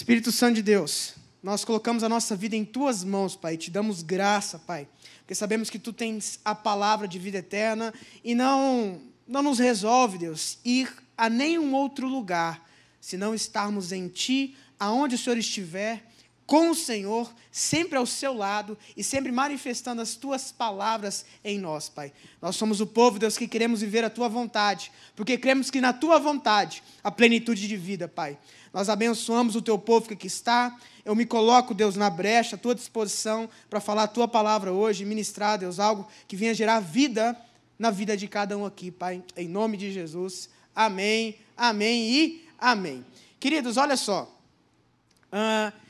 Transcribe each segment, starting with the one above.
Espírito Santo de Deus, nós colocamos a nossa vida em tuas mãos, Pai, te damos graça, Pai, porque sabemos que tu tens a palavra de vida eterna e não, não nos resolve, Deus, ir a nenhum outro lugar se não estarmos em ti, aonde o Senhor estiver com o Senhor, sempre ao seu lado e sempre manifestando as tuas palavras em nós, Pai. Nós somos o povo, Deus, que queremos viver a tua vontade, porque cremos que na tua vontade a plenitude de vida, Pai. Nós abençoamos o teu povo que aqui está. Eu me coloco, Deus, na brecha, à tua disposição para falar a tua palavra hoje, ministrar, Deus, algo que venha gerar vida na vida de cada um aqui, Pai. Em nome de Jesus. Amém, amém e amém. Queridos, olha só. Uh,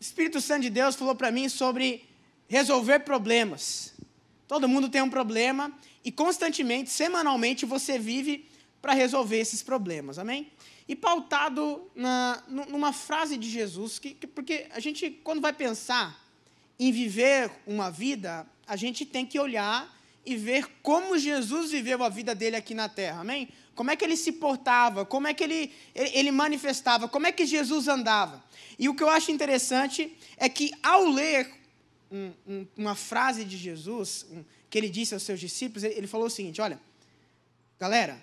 o Espírito Santo de Deus falou para mim sobre resolver problemas. Todo mundo tem um problema e constantemente, semanalmente, você vive para resolver esses problemas, amém? E pautado na, numa frase de Jesus, que, que, porque a gente, quando vai pensar em viver uma vida, a gente tem que olhar e ver como Jesus viveu a vida dele aqui na terra, amém? como é que ele se portava, como é que ele, ele manifestava, como é que Jesus andava. E o que eu acho interessante é que ao ler um, um, uma frase de Jesus, um, que ele disse aos seus discípulos, ele, ele falou o seguinte: olha, galera,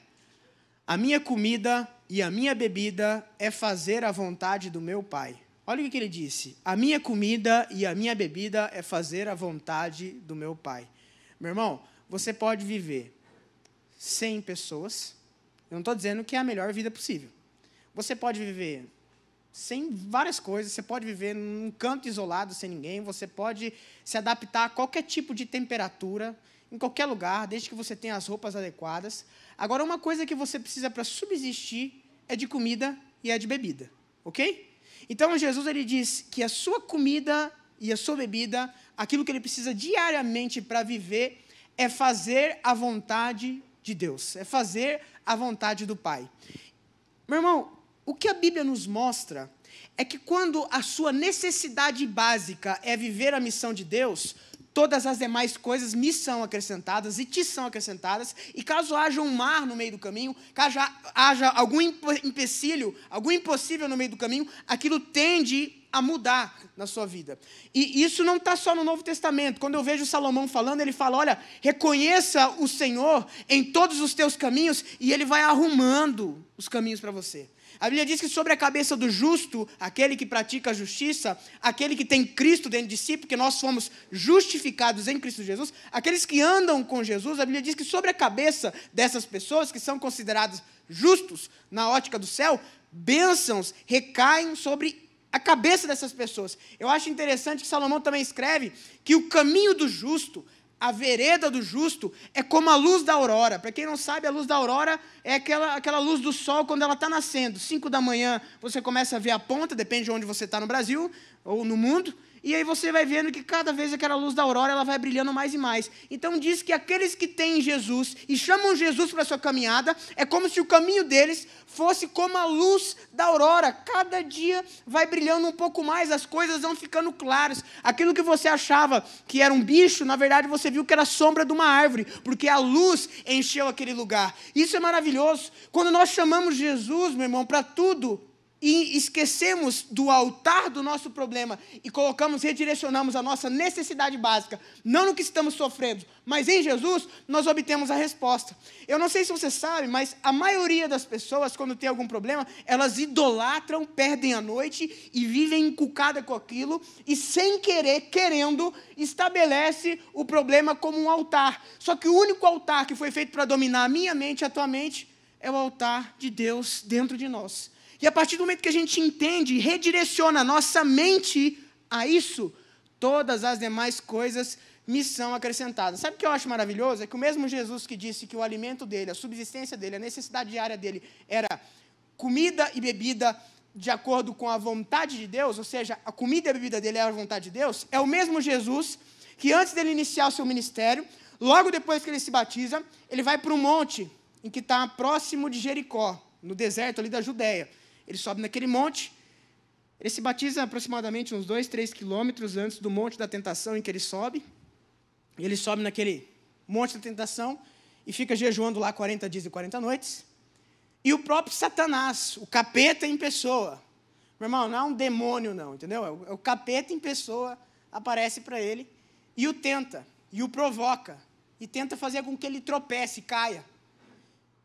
a minha comida e a minha bebida é fazer a vontade do meu Pai. Olha o que ele disse: A minha comida e a minha bebida é fazer a vontade do meu Pai. Meu irmão, você pode viver sem pessoas, eu não estou dizendo que é a melhor vida possível. Você pode viver sem várias coisas, você pode viver num canto isolado sem ninguém, você pode se adaptar a qualquer tipo de temperatura, em qualquer lugar, desde que você tenha as roupas adequadas. Agora, uma coisa que você precisa para subsistir é de comida e é de bebida, ok? Então, Jesus ele diz que a sua comida e a sua bebida, aquilo que ele precisa diariamente para viver, é fazer a vontade de Deus, é fazer a vontade do Pai. Meu irmão, o que a Bíblia nos mostra é que quando a sua necessidade básica é viver a missão de Deus, todas as demais coisas me são acrescentadas e te são acrescentadas, e caso haja um mar no meio do caminho, caso haja algum empecilho, algum impossível no meio do caminho, aquilo tende a mudar na sua vida. E isso não está só no Novo Testamento. Quando eu vejo Salomão falando, ele fala: olha, reconheça o Senhor em todos os teus caminhos e ele vai arrumando os caminhos para você. A Bíblia diz que sobre a cabeça do justo, aquele que pratica a justiça, aquele que tem Cristo dentro de si, porque nós fomos justificados em Cristo Jesus, aqueles que andam com Jesus, a Bíblia diz que sobre a cabeça dessas pessoas que são consideradas justos na ótica do céu, bênçãos recaem sobre a cabeça dessas pessoas. Eu acho interessante que Salomão também escreve que o caminho do justo, a vereda do justo, é como a luz da aurora. Para quem não sabe, a luz da aurora é aquela, aquela luz do sol quando ela está nascendo. Cinco da manhã você começa a ver a ponta, depende de onde você está no Brasil ou no mundo. E aí você vai vendo que cada vez aquela luz da aurora ela vai brilhando mais e mais. Então diz que aqueles que têm Jesus e chamam Jesus para sua caminhada, é como se o caminho deles fosse como a luz da aurora. Cada dia vai brilhando um pouco mais, as coisas vão ficando claras. Aquilo que você achava que era um bicho, na verdade você viu que era a sombra de uma árvore, porque a luz encheu aquele lugar. Isso é maravilhoso. Quando nós chamamos Jesus, meu irmão, para tudo, e esquecemos do altar do nosso problema e colocamos, redirecionamos a nossa necessidade básica, não no que estamos sofrendo, mas em Jesus, nós obtemos a resposta. Eu não sei se você sabe, mas a maioria das pessoas, quando tem algum problema, elas idolatram, perdem a noite e vivem encucada com aquilo e, sem querer, querendo, estabelece o problema como um altar. Só que o único altar que foi feito para dominar a minha mente e a tua mente é o altar de Deus dentro de nós. E a partir do momento que a gente entende e redireciona a nossa mente a isso, todas as demais coisas me são acrescentadas. Sabe o que eu acho maravilhoso? É que o mesmo Jesus que disse que o alimento dele, a subsistência dele, a necessidade diária dele era comida e bebida de acordo com a vontade de Deus, ou seja, a comida e a bebida dele era a vontade de Deus, é o mesmo Jesus que antes dele iniciar o seu ministério, logo depois que ele se batiza, ele vai para um monte em que está próximo de Jericó, no deserto ali da Judéia. Ele sobe naquele monte, ele se batiza aproximadamente uns 2, 3 quilômetros antes do monte da tentação em que ele sobe. E ele sobe naquele monte da tentação e fica jejuando lá 40 dias e 40 noites. E o próprio Satanás, o capeta em pessoa. Meu irmão, não é um demônio, não, entendeu? É o, é capeta em pessoa aparece para ele e o tenta, e o provoca, e tenta fazer com que ele tropece, caia.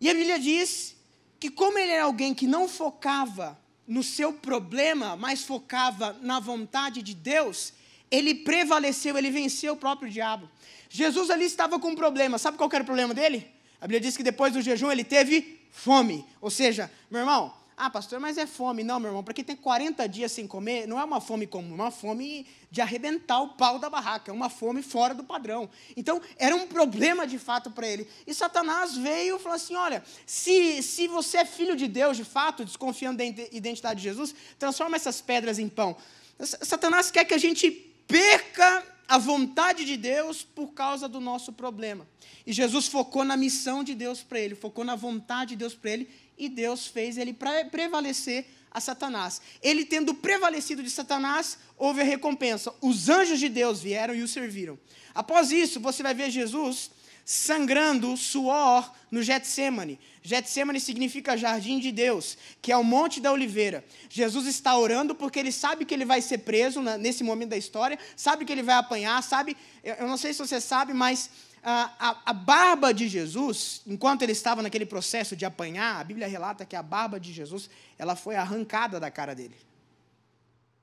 E a Bíblia diz que, como ele era alguém que não focava no seu problema, mas focava na vontade de Deus, ele prevaleceu, ele venceu o próprio diabo. Jesus ali estava com um problema, sabe qual era o problema dele? A Bíblia diz que depois do jejum ele teve fome. Ou seja, meu irmão, ah, pastor, mas é fome. Não, meu irmão, para quem tem 40 dias sem comer, não é uma fome comum, é uma fome de arrebentar o pau da barraca, é uma fome fora do padrão. Então, era um problema de fato para ele. E Satanás veio e falou assim: olha, se, se você é filho de Deus de fato, desconfiando da identidade de Jesus, transforma essas pedras em pão. Satanás quer que a gente perca a vontade de Deus por causa do nosso problema. E Jesus focou na missão de Deus para ele, focou na vontade de Deus para ele, e Deus fez ele prevalecer a Satanás. Ele tendo prevalecido de Satanás, houve a recompensa. Os anjos de Deus vieram e o serviram. Após isso, você vai ver Jesus sangrando suor no Getsemane. Getsemane significa jardim de Deus, que é o Monte da Oliveira. Jesus está orando porque ele sabe que ele vai ser preso nesse momento da história, sabe que ele vai apanhar, sabe. Eu não sei se você sabe, mas a, a, a, barba de Jesus, enquanto ele estava naquele processo de apanhar, a Bíblia relata que a barba de Jesus ela foi arrancada da cara dele.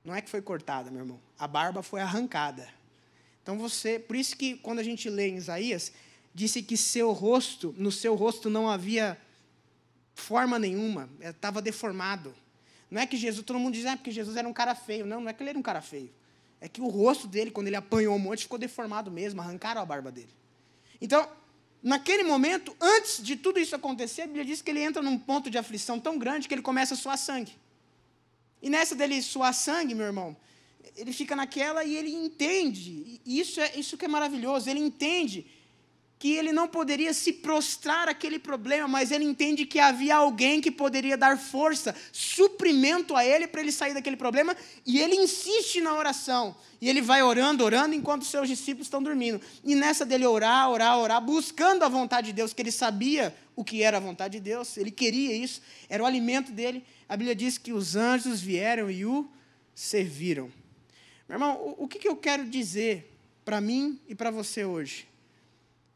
Não é que foi cortada, meu irmão. A barba foi arrancada. Então você, por isso que quando a gente lê em Isaías, disse que seu rosto, no seu rosto não havia forma nenhuma, estava é, deformado. Não é que Jesus, todo mundo diz, ah, é porque Jesus era um cara feio. Não, não é que ele era um cara feio. É que o rosto dele, quando ele apanhou um monte, ficou deformado mesmo, arrancaram a barba dele. Então, naquele momento, antes de tudo isso acontecer, a Bíblia diz que ele entra num ponto de aflição tão grande que ele começa a suar sangue. E nessa dele suar sangue, meu irmão, ele fica naquela e ele entende. E isso é isso que é maravilhoso. Ele entende que ele não poderia se prostrar aquele problema, mas ele entende que havia alguém que poderia dar força, suprimento a ele para ele sair daquele problema, e ele insiste na oração. E ele vai orando, orando enquanto seus discípulos estão dormindo. E nessa dele orar, orar, orar, buscando a vontade de Deus, que ele sabia o que era a vontade de Deus, ele queria isso, era o alimento dele. A Bíblia diz que os anjos vieram e o serviram. Meu irmão, o que eu quero dizer para mim e para você hoje?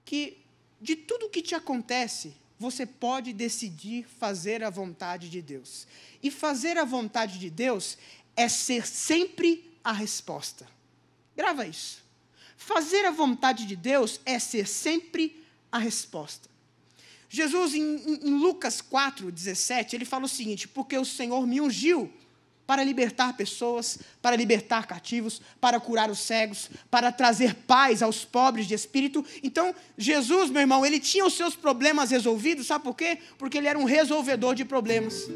que de tudo que te acontece, você pode decidir fazer a vontade de Deus. E fazer a vontade de Deus é ser sempre a resposta. Grava isso. Fazer a vontade de Deus é ser sempre a resposta. Jesus, em, em Lucas 4, 17, ele fala o seguinte: Porque o Senhor me ungiu para libertar pessoas, para libertar cativos, para curar os cegos, para trazer paz aos pobres de espírito. Então, Jesus, meu irmão, ele tinha os seus problemas resolvidos, sabe por quê? Porque ele era um resolvedor de problemas.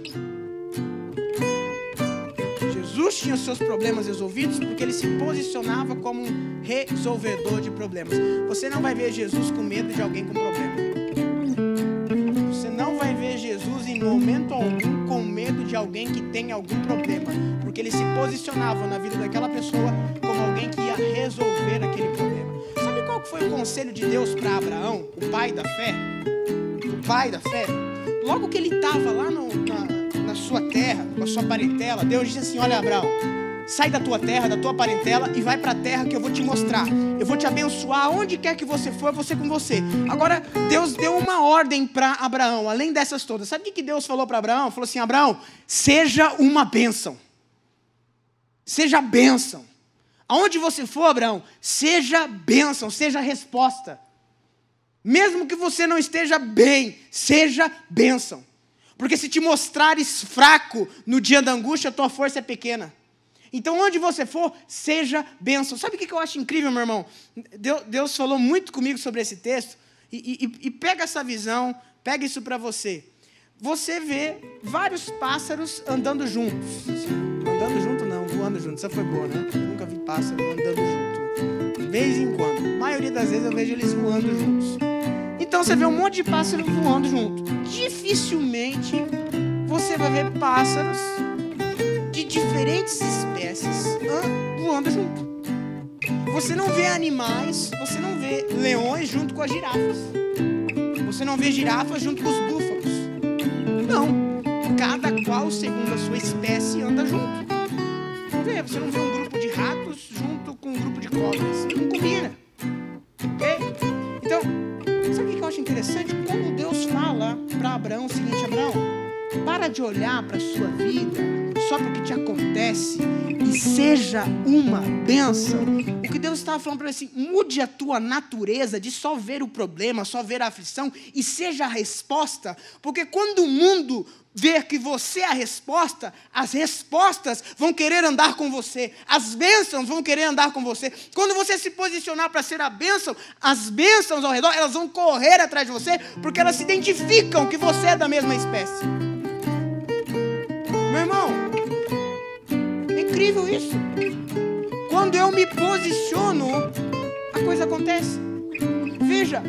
Jesus tinha os seus problemas resolvidos porque ele se posicionava como um resolvedor de problemas. Você não vai ver Jesus com medo de alguém com problema. Jesus em momento algum com medo de alguém que tem algum problema, porque ele se posicionava na vida daquela pessoa como alguém que ia resolver aquele problema. Sabe qual foi o conselho de Deus para Abraão, o pai da fé? O pai da fé? Logo que ele estava lá no, na, na sua terra, com a sua parentela, Deus disse assim: Olha, Abraão Sai da tua terra, da tua parentela e vai para a terra que eu vou te mostrar. Eu vou te abençoar onde quer que você for, você com você. Agora, Deus deu uma ordem para Abraão, além dessas todas. Sabe o que Deus falou para Abraão? Falou assim: Abraão, seja uma bênção. Seja bênção. Aonde você for, Abraão, seja bênção, seja resposta. Mesmo que você não esteja bem, seja bênção. Porque se te mostrares fraco no dia da angústia, tua força é pequena. Então, onde você for, seja bênção. Sabe o que eu acho incrível, meu irmão? Deus falou muito comigo sobre esse texto. E, e, e pega essa visão, pega isso para você. Você vê vários pássaros andando juntos. Andando junto não, voando junto. Isso foi boa, né? Eu nunca vi pássaro andando junto. De né? vez em quando. A maioria das vezes eu vejo eles voando juntos. Então você vê um monte de pássaro voando junto. Dificilmente você vai ver pássaros de diferentes espécies voando junto. Você não vê animais, você não vê leões junto com as girafas. Você não vê girafas junto com os búfalos. Não. Cada qual, segundo a sua espécie, anda junto. Vê, você não vê um grupo de ratos junto com um grupo de cobras. Não combina. Ok? Então, sabe o que eu acho interessante? Como Deus fala para Abraão o seguinte: Abraão, para de olhar para a sua vida só porque te acontece e seja uma bênção. O que Deus estava falando para assim, mude a tua natureza de só ver o problema, só ver a aflição e seja a resposta, porque quando o mundo ver que você é a resposta, as respostas vão querer andar com você, as bênçãos vão querer andar com você. Quando você se posicionar para ser a bênção, as bênçãos ao redor, elas vão correr atrás de você, porque elas se identificam que você é da mesma espécie. Meu irmão, incrível isso. Quando eu me posiciono, a coisa acontece. Veja,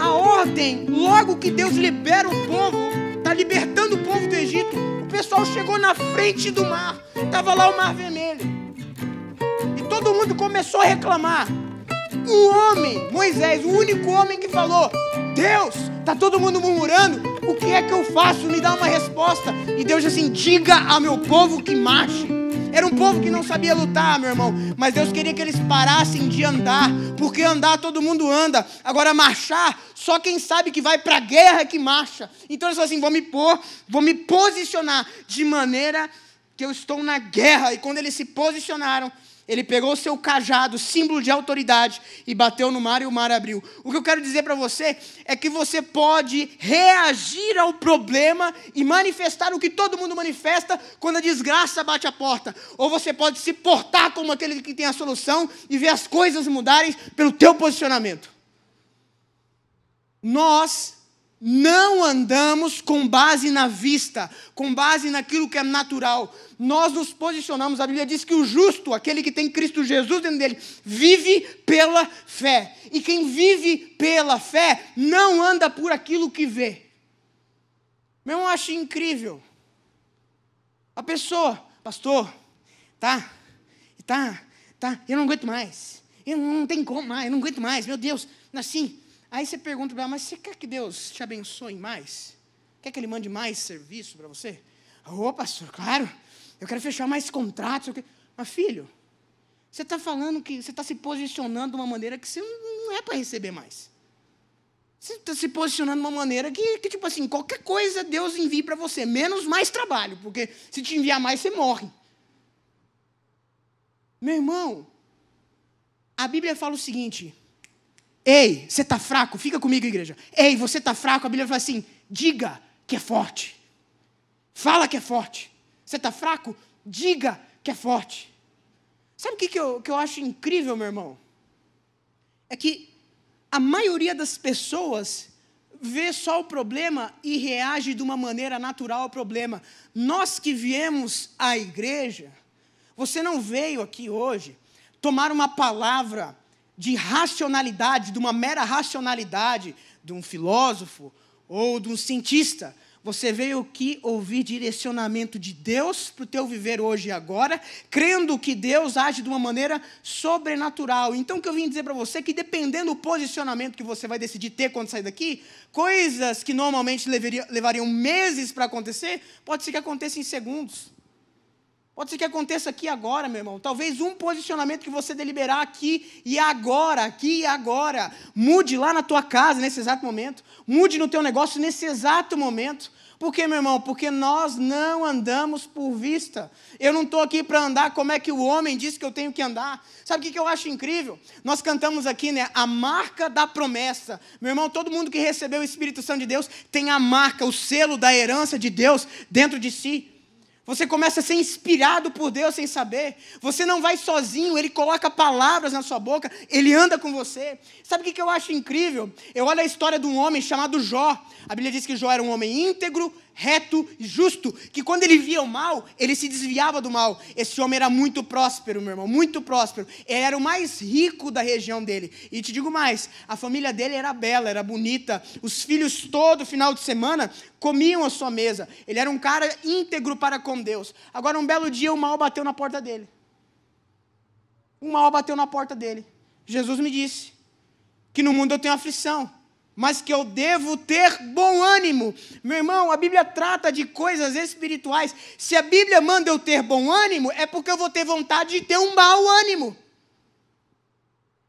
a ordem, logo que Deus libera o povo, está libertando o povo do Egito. O pessoal chegou na frente do mar, estava lá o mar vermelho. E todo mundo começou a reclamar. O homem, Moisés, o único homem que falou: Deus, está todo mundo murmurando, o que é que eu faço? Me dá uma resposta. E Deus assim: diga a meu povo que marche. Era um povo que não sabia lutar, meu irmão. Mas Deus queria que eles parassem de andar, porque andar todo mundo anda. Agora marchar, só quem sabe que vai para a guerra que marcha. Então eles falam assim: vou me pôr, vou me posicionar de maneira que eu estou na guerra. E quando eles se posicionaram, ele pegou o seu cajado, símbolo de autoridade, e bateu no mar e o mar abriu. O que eu quero dizer para você é que você pode reagir ao problema e manifestar o que todo mundo manifesta quando a desgraça bate a porta. Ou você pode se portar como aquele que tem a solução e ver as coisas mudarem pelo teu posicionamento. Nós não andamos com base na vista, com base naquilo que é natural. Nós nos posicionamos, a Bíblia diz que o justo, aquele que tem Cristo Jesus dentro dele, vive pela fé. E quem vive pela fé não anda por aquilo que vê. Meu, eu acho incrível. A pessoa, pastor, tá, tá, tá, eu não aguento mais. Eu não, tenho como mais, eu não aguento mais, meu Deus, assim. Aí você pergunta para ela, mas você quer que Deus te abençoe mais? Quer que Ele mande mais serviço para você? Ô, oh, pastor, claro, eu quero fechar mais contratos. Quero... Mas, filho, você está falando que você está se posicionando de uma maneira que você não é para receber mais. Você está se posicionando de uma maneira que, que, tipo assim, qualquer coisa Deus envie para você, menos mais trabalho, porque se te enviar mais, você morre. Meu irmão, a Bíblia fala o seguinte: Ei, você está fraco? Fica comigo, igreja. Ei, você está fraco? A Bíblia fala assim: diga que é forte. Fala que é forte. Você está fraco? Diga que é forte. Sabe o que, que, eu, que eu acho incrível, meu irmão? É que a maioria das pessoas vê só o problema e reage de uma maneira natural ao problema. Nós que viemos à igreja, você não veio aqui hoje tomar uma palavra de racionalidade, de uma mera racionalidade de um filósofo ou de um cientista. Você veio aqui ouvir direcionamento de Deus para o teu viver hoje e agora, crendo que Deus age de uma maneira sobrenatural. Então, o que eu vim dizer para você é que, dependendo do posicionamento que você vai decidir ter quando sair daqui, coisas que normalmente levaria, levariam meses para acontecer, pode ser que aconteça em segundos. Pode ser que aconteça aqui agora, meu irmão. Talvez um posicionamento que você deliberar aqui e agora, aqui e agora, mude lá na tua casa nesse exato momento, mude no teu negócio nesse exato momento. Por quê, meu irmão? Porque nós não andamos por vista. Eu não estou aqui para andar como é que o homem disse que eu tenho que andar. Sabe o que eu acho incrível? Nós cantamos aqui, né? A marca da promessa. Meu irmão, todo mundo que recebeu o Espírito Santo de Deus tem a marca, o selo da herança de Deus dentro de si. Você começa a ser inspirado por Deus sem saber. Você não vai sozinho, Ele coloca palavras na sua boca, Ele anda com você. Sabe o que eu acho incrível? Eu olho a história de um homem chamado Jó. A Bíblia diz que Jó era um homem íntegro, reto e justo, que quando ele via o mal, ele se desviava do mal. Esse homem era muito próspero, meu irmão, muito próspero. Ele era o mais rico da região dele. E te digo mais: a família dele era bela, era bonita. Os filhos, todo final de semana, comiam a sua mesa. Ele era um cara íntegro para com Deus. Agora, um belo dia, o mal bateu na porta dele. O mal bateu na porta dele. Jesus me disse que no mundo eu tenho aflição mas que eu devo ter bom ânimo. Meu irmão, a Bíblia trata de coisas espirituais. Se a Bíblia manda eu ter bom ânimo, é porque eu vou ter vontade de ter um mau ânimo.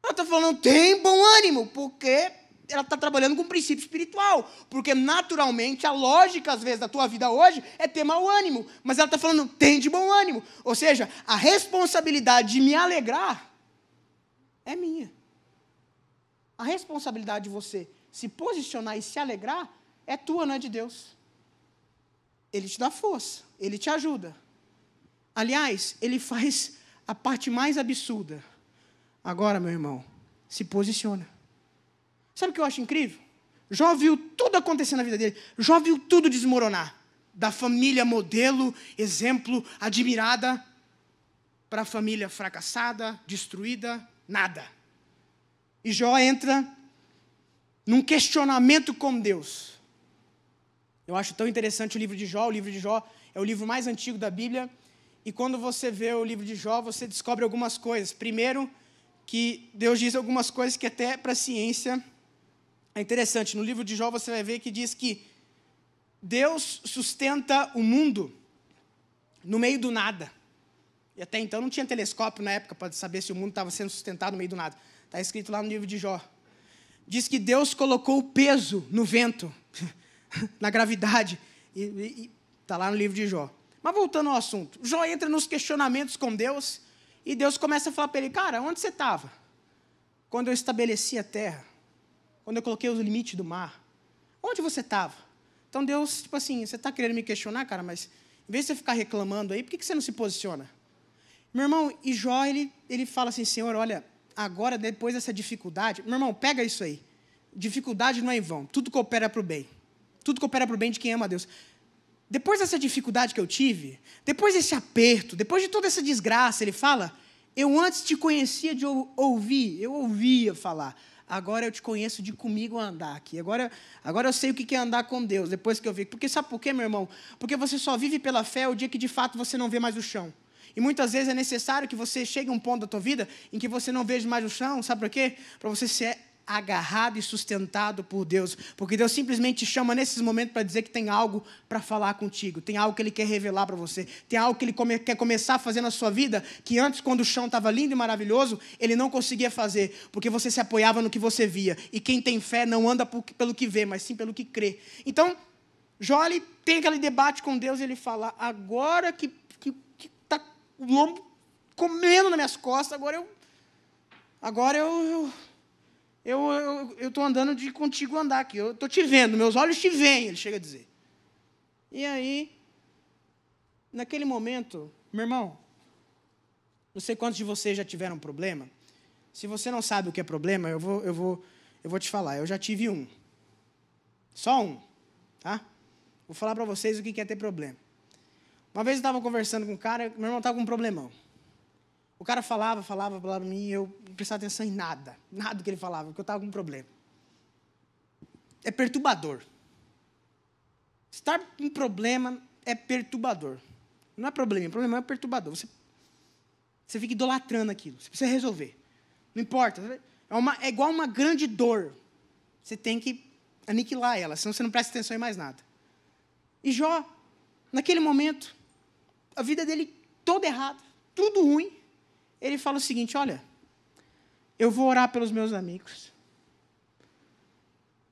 Ela está falando, tem bom ânimo, porque ela está trabalhando com um princípio espiritual. Porque naturalmente a lógica, às vezes, da tua vida hoje é ter mau ânimo. Mas ela está falando, tem de bom ânimo. Ou seja, a responsabilidade de me alegrar é minha. A responsabilidade de você se posicionar e se alegrar, é tua, não é de Deus. Ele te dá força, ele te ajuda. Aliás, ele faz a parte mais absurda. Agora, meu irmão, se posiciona. Sabe o que eu acho incrível? Jó viu tudo acontecer na vida dele. Jó viu tudo desmoronar. Da família modelo, exemplo, admirada, para a família fracassada, destruída, nada. E Jó entra num questionamento com Deus. Eu acho tão interessante o livro de Jó. O livro de Jó é o livro mais antigo da Bíblia. E quando você vê o livro de Jó, você descobre algumas coisas. Primeiro, que Deus diz algumas coisas que até para a ciência é interessante. No livro de Jó você vai ver que diz que Deus sustenta o mundo no meio do nada. E até então não tinha telescópio na época para saber se o mundo estava sendo sustentado no meio do nada. Está escrito lá no livro de Jó diz que Deus colocou o peso no vento, na gravidade. E está lá no livro de Jó. Mas voltando ao assunto, Jó entra nos questionamentos com Deus e Deus começa a falar para ele: Cara, onde você estava? Quando eu estabeleci a terra, quando eu coloquei os limites do mar, onde você estava? Então Deus, tipo assim, você está querendo me questionar, cara, mas em vez de você ficar reclamando aí, por que, que você não se posiciona? Meu irmão, e Jó, ele, ele fala assim: Senhor, olha, agora, depois dessa dificuldade. Meu irmão, pega isso aí. Dificuldade não é em vão. Tudo coopera para o bem. Tudo coopera para o bem de quem ama a Deus. Depois dessa dificuldade que eu tive, depois desse aperto, depois de toda essa desgraça, ele fala: Eu antes te conhecia de ouvir, eu ouvia falar. Agora eu te conheço de comigo andar aqui. Agora, agora eu sei o que é andar com Deus, depois que eu vi. Porque sabe por quê, meu irmão? Porque você só vive pela fé o dia que de fato você não vê mais o chão. E muitas vezes é necessário que você chegue a um ponto da tua vida em que você não veja mais o chão, sabe por quê? Para você ser agarrado e sustentado por Deus, porque Deus simplesmente chama nesses momentos para dizer que tem algo para falar contigo, tem algo que Ele quer revelar para você, tem algo que Ele come, quer começar a fazer na sua vida que antes, quando o chão estava lindo e maravilhoso, Ele não conseguia fazer, porque você se apoiava no que você via. E quem tem fé não anda por, pelo que vê, mas sim pelo que crê. Então, Jó ele tem aquele debate com Deus e ele fala: agora que o lombo comendo nas minhas costas, agora eu. Agora eu. Eu estou eu, eu, andando de contigo andar aqui. Eu estou te vendo, meus olhos te veem, ele chega a dizer. E aí, naquele momento, meu irmão, não sei quantos de vocês já tiveram um problema. Se você não sabe o que é problema, eu vou, eu vou, eu vou te falar. Eu já tive um. Só um. Tá? Vou falar para vocês o que é ter problema. Uma vez eu estava conversando com um cara, meu irmão estava com um problemão. O cara falava, falava falava para mim, e eu não prestava atenção em nada, nada que ele falava, porque eu estava com um problema. É perturbador. Estar com um problema é perturbador. Não é problema, é problema é perturbador. Você, você fica idolatrando aquilo, você precisa resolver. Não importa. É, uma, é igual uma grande dor. Você tem que aniquilar ela, senão você não presta atenção em mais nada. E Jó, naquele momento, a vida dele toda errada, tudo ruim, ele fala o seguinte: olha, eu vou orar pelos meus amigos.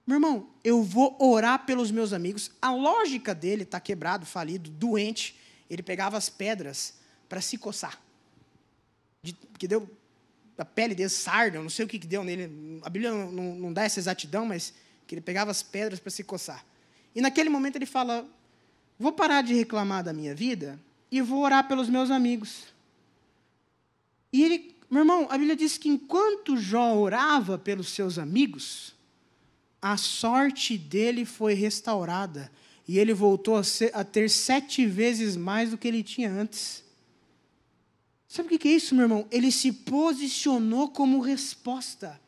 Meu irmão, eu vou orar pelos meus amigos. A lógica dele está quebrado, falido, doente. Ele pegava as pedras para se coçar. De, que deu a pele dele sarda, não sei o que, que deu nele. A Bíblia não, não, não dá essa exatidão, mas que ele pegava as pedras para se coçar. E naquele momento ele fala: Vou parar de reclamar da minha vida e vou orar pelos meus amigos. E ele, meu irmão, a Bíblia diz que enquanto Jó orava pelos seus amigos, a sorte dele foi restaurada e ele voltou a, ser, a ter sete vezes mais do que ele tinha antes. Sabe o que é isso, meu irmão? Ele se posicionou como resposta.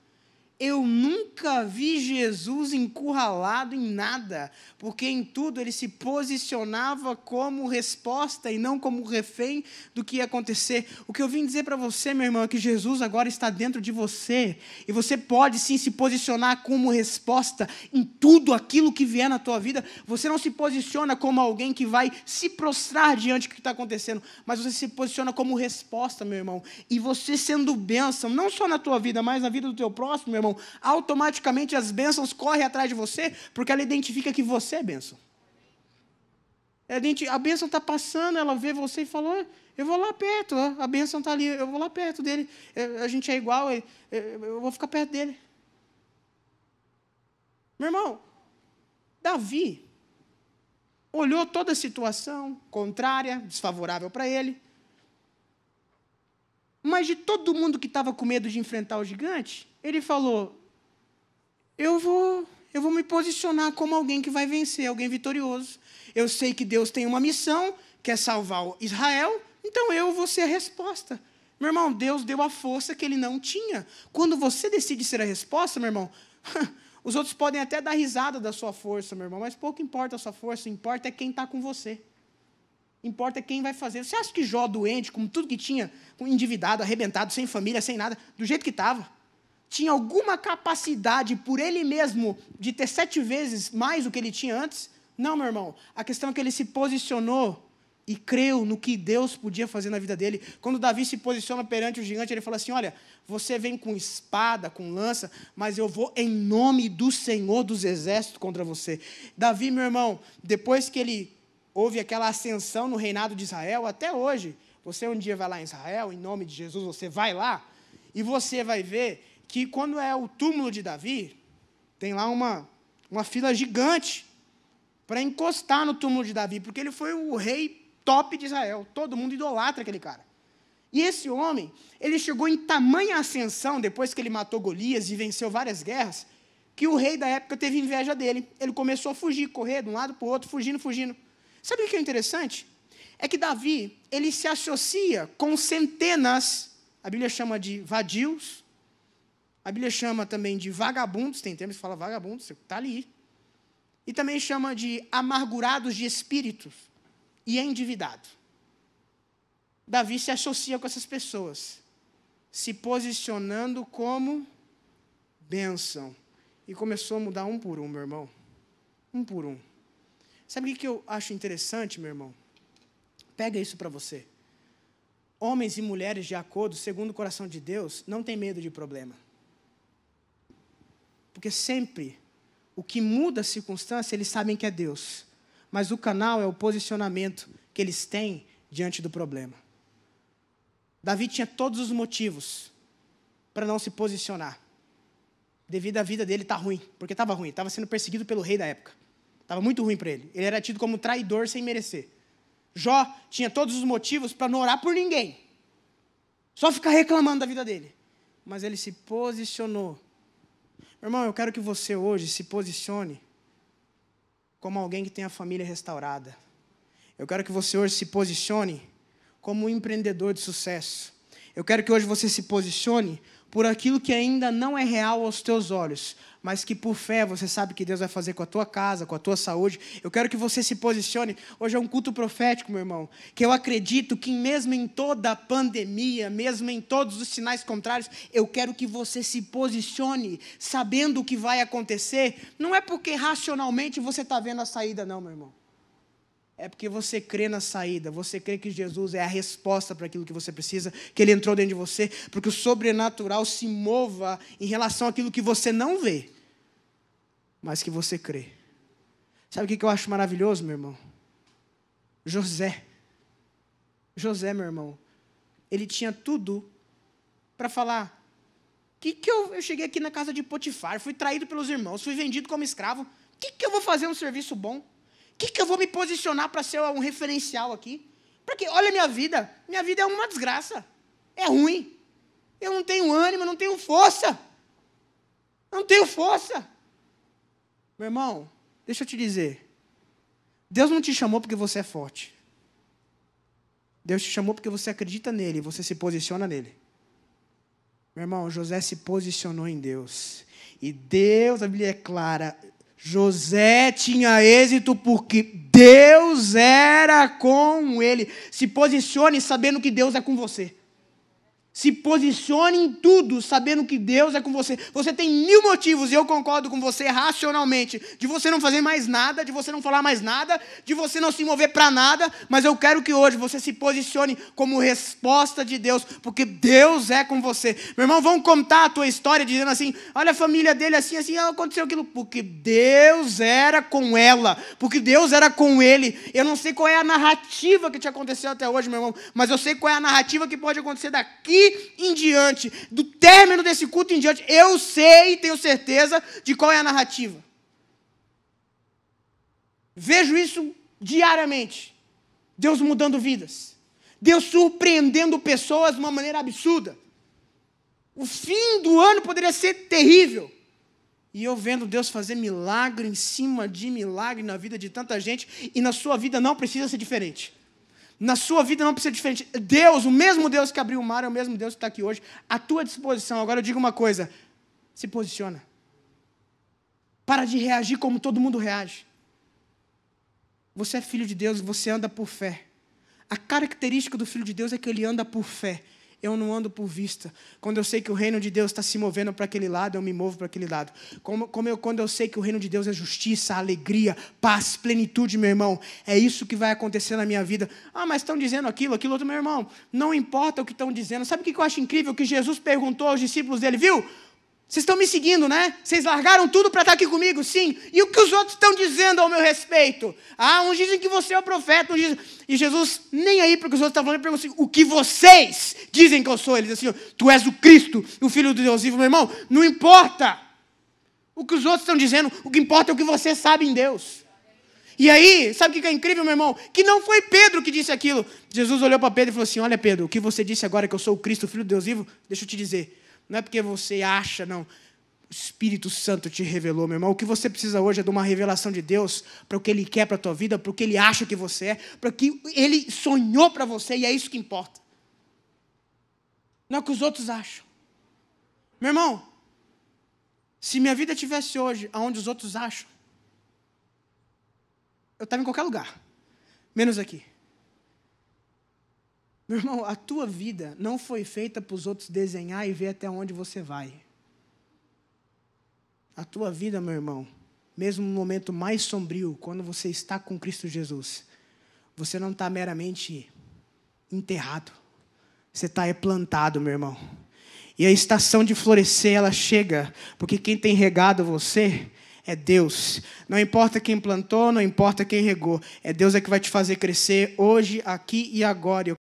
Eu nunca vi Jesus encurralado em nada, porque em tudo ele se posicionava como resposta e não como refém do que ia acontecer. O que eu vim dizer para você, meu irmão, é que Jesus agora está dentro de você e você pode sim se posicionar como resposta em tudo aquilo que vier na tua vida. Você não se posiciona como alguém que vai se prostrar diante do que está acontecendo, mas você se posiciona como resposta, meu irmão. E você sendo bênção, não só na tua vida, mas na vida do teu próximo, meu irmão irmão, automaticamente as bênçãos correm atrás de você, porque ela identifica que você é bênção. É, a bênção está passando, ela vê você e fala: Eu vou lá perto, a bênção está ali, eu vou lá perto dele. É, a gente é igual, é, eu vou ficar perto dele. Meu irmão, Davi olhou toda a situação contrária, desfavorável para ele. Mas de todo mundo que estava com medo de enfrentar o gigante, ele falou: Eu vou, eu vou me posicionar como alguém que vai vencer, alguém vitorioso. Eu sei que Deus tem uma missão, que é salvar Israel, então eu vou ser a resposta. Meu irmão, Deus deu a força que ele não tinha. Quando você decide ser a resposta, meu irmão, os outros podem até dar risada da sua força, meu irmão, mas pouco importa a sua força, importa é quem está com você. Importa é quem vai fazer. Você acha que Jó, doente, com tudo que tinha, endividado, arrebentado, sem família, sem nada, do jeito que estava, tinha alguma capacidade por ele mesmo de ter sete vezes mais do que ele tinha antes? Não, meu irmão. A questão é que ele se posicionou e creu no que Deus podia fazer na vida dele. Quando Davi se posiciona perante o gigante, ele fala assim: Olha, você vem com espada, com lança, mas eu vou em nome do Senhor dos Exércitos contra você. Davi, meu irmão, depois que ele houve aquela ascensão no reinado de Israel, até hoje, você um dia vai lá em Israel, em nome de Jesus, você vai lá e você vai ver que quando é o túmulo de Davi, tem lá uma, uma fila gigante para encostar no túmulo de Davi, porque ele foi o rei top de Israel. Todo mundo idolatra aquele cara. E esse homem, ele chegou em tamanha ascensão depois que ele matou Golias e venceu várias guerras, que o rei da época teve inveja dele. Ele começou a fugir, correr de um lado para o outro, fugindo, fugindo. Sabe o que é interessante? É que Davi, ele se associa com centenas, a Bíblia chama de vadios, a Bíblia chama também de vagabundos, tem termos que fala vagabundo, você está ali. E também chama de amargurados de espíritos e endividado. Davi se associa com essas pessoas, se posicionando como bênção. E começou a mudar um por um, meu irmão. Um por um. Sabe o que eu acho interessante, meu irmão? Pega isso para você. Homens e mulheres de acordo, segundo o coração de Deus, não tem medo de problema. Porque sempre o que muda a circunstância, eles sabem que é Deus. Mas o canal é o posicionamento que eles têm diante do problema. Davi tinha todos os motivos para não se posicionar. Devido à vida dele estar tá ruim, porque estava ruim, estava sendo perseguido pelo rei da época. Estava muito ruim para ele. Ele era tido como traidor sem merecer. Jó tinha todos os motivos para não orar por ninguém. Só ficar reclamando da vida dele. Mas ele se posicionou meu irmão, eu quero que você hoje se posicione como alguém que tem a família restaurada. Eu quero que você hoje se posicione como um empreendedor de sucesso. Eu quero que hoje você se posicione por aquilo que ainda não é real aos teus olhos, mas que por fé você sabe que Deus vai fazer com a tua casa, com a tua saúde. Eu quero que você se posicione. Hoje é um culto profético, meu irmão, que eu acredito que mesmo em toda a pandemia, mesmo em todos os sinais contrários, eu quero que você se posicione sabendo o que vai acontecer. Não é porque racionalmente você está vendo a saída, não, meu irmão. É porque você crê na saída, você crê que Jesus é a resposta para aquilo que você precisa, que Ele entrou dentro de você, porque o sobrenatural se mova em relação àquilo que você não vê, mas que você crê. Sabe o que eu acho maravilhoso, meu irmão? José. José, meu irmão, ele tinha tudo para falar. Que que eu, eu cheguei aqui na casa de Potifar, fui traído pelos irmãos, fui vendido como escravo. O que, que eu vou fazer um serviço bom? que, que eu vou me posicionar para ser um referencial aqui? Para quê? olha a minha vida, minha vida é uma desgraça, é ruim. Eu não tenho ânimo, eu não tenho força. Eu não tenho força. Meu irmão, deixa eu te dizer. Deus não te chamou porque você é forte. Deus te chamou porque você acredita nele, você se posiciona nele. Meu irmão, José se posicionou em Deus. E Deus, a Bíblia é clara, José tinha êxito porque Deus era com ele. Se posicione sabendo que Deus é com você. Se posicione em tudo, sabendo que Deus é com você. Você tem mil motivos, e eu concordo com você racionalmente, de você não fazer mais nada, de você não falar mais nada, de você não se mover para nada, mas eu quero que hoje você se posicione como resposta de Deus, porque Deus é com você. Meu irmão, vão contar a tua história dizendo assim: olha a família dele assim, assim, ah, aconteceu aquilo, porque Deus era com ela, porque Deus era com ele. Eu não sei qual é a narrativa que te aconteceu até hoje, meu irmão, mas eu sei qual é a narrativa que pode acontecer daqui em diante, do término desse culto em diante, eu sei e tenho certeza de qual é a narrativa. Vejo isso diariamente. Deus mudando vidas. Deus surpreendendo pessoas de uma maneira absurda. O fim do ano poderia ser terrível. E eu vendo Deus fazer milagre em cima de milagre na vida de tanta gente, e na sua vida não precisa ser diferente. Na sua vida não precisa ser diferente. Deus, o mesmo Deus que abriu o mar, é o mesmo Deus que está aqui hoje, à tua disposição. Agora eu digo uma coisa: se posiciona. Para de reagir como todo mundo reage. Você é filho de Deus, você anda por fé. A característica do filho de Deus é que ele anda por fé eu não ando por vista. Quando eu sei que o reino de Deus está se movendo para aquele lado, eu me movo para aquele lado. Como, como eu, quando eu sei que o reino de Deus é justiça, alegria, paz, plenitude, meu irmão, é isso que vai acontecer na minha vida. Ah, mas estão dizendo aquilo, aquilo outro, meu irmão. Não importa o que estão dizendo. Sabe o que eu acho incrível? Que Jesus perguntou aos discípulos dele, viu? Vocês estão me seguindo, né? Vocês largaram tudo para estar tá aqui comigo, sim. E o que os outros estão dizendo ao meu respeito? Ah, uns dizem que você é o profeta, uns dizem... E Jesus, nem aí porque os outros estão falando, ele pergunta assim, o que vocês dizem que eu sou? Ele assim, tu és o Cristo, o Filho de Deus vivo. Meu irmão, não importa o que os outros estão dizendo, o que importa é o que você sabe em Deus. E aí, sabe o que é incrível, meu irmão? Que não foi Pedro que disse aquilo. Jesus olhou para Pedro e falou assim, olha Pedro, o que você disse agora que eu sou o Cristo, o Filho de Deus vivo, deixa eu te dizer, não é porque você acha, não. O Espírito Santo te revelou, meu irmão. O que você precisa hoje é de uma revelação de Deus para o que Ele quer para a tua vida, para o que Ele acha que você é, para o que Ele sonhou para você e é isso que importa. Não é o que os outros acham. Meu irmão, se minha vida tivesse hoje aonde os outros acham, eu estava em qualquer lugar, menos aqui. Meu irmão, a tua vida não foi feita para os outros desenhar e ver até onde você vai. A tua vida, meu irmão, mesmo no momento mais sombrio, quando você está com Cristo Jesus, você não está meramente enterrado. Você está é plantado, meu irmão. E a estação de florescer, ela chega, porque quem tem regado você é Deus. Não importa quem plantou, não importa quem regou, é Deus é que vai te fazer crescer hoje, aqui e agora.